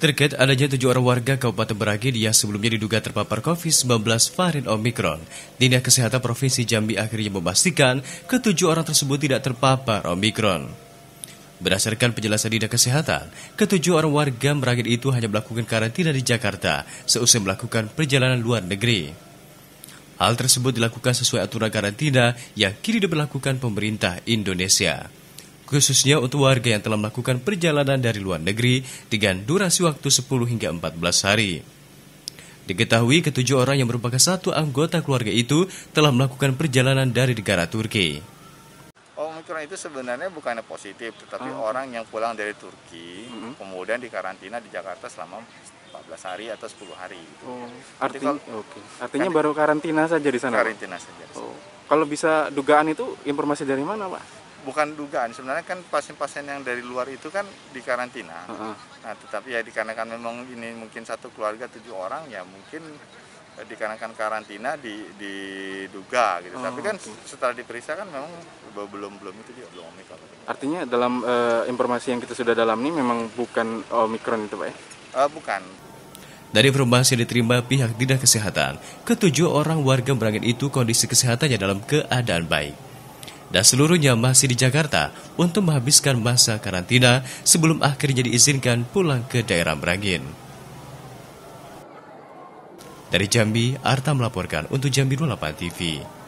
terkait adanya tujuh orang warga Kabupaten Beragi yang sebelumnya diduga terpapar COVID-19 varian Omikron. Dinas Kesehatan Provinsi Jambi akhirnya memastikan ketujuh orang tersebut tidak terpapar Omikron. Berdasarkan penjelasan Dinas Kesehatan, ketujuh orang warga Beragi itu hanya melakukan karantina di Jakarta seusai melakukan perjalanan luar negeri. Hal tersebut dilakukan sesuai aturan karantina yang kini diberlakukan pemerintah Indonesia khususnya untuk warga yang telah melakukan perjalanan dari luar negeri dengan durasi waktu 10 hingga 14 hari. Diketahui ketujuh orang yang merupakan satu anggota keluarga itu telah melakukan perjalanan dari negara Turki. Omikron oh, itu sebenarnya bukannya positif, tetapi oh. orang yang pulang dari Turki mm -hmm. kemudian dikarantina di Jakarta selama 14 hari atau 10 hari. Gitu. Oh, arti kalau, okay. artinya kan, baru karantina saja di sana. Karantina saja. Oh. Kalau bisa dugaan itu informasi dari mana, Pak? bukan dugaan sebenarnya kan pasien-pasien yang dari luar itu kan dikarantina uh -huh. nah tetapi ya dikarenakan memang ini mungkin satu keluarga tujuh orang ya mungkin eh, dikarenakan karantina di, diduga gitu oh, tapi kan okay. setelah diperiksa kan memang belum belum itu juga belum omikron artinya dalam uh, informasi yang kita sudah dalam ini memang bukan omikron itu pak ya uh, bukan dari informasi yang diterima pihak dinas kesehatan, ketujuh orang warga berangin itu kondisi kesehatannya dalam keadaan baik dan seluruhnya masih di Jakarta untuk menghabiskan masa karantina sebelum akhirnya diizinkan pulang ke daerah Merangin. Dari Jambi, Arta melaporkan untuk Jambi 28 TV.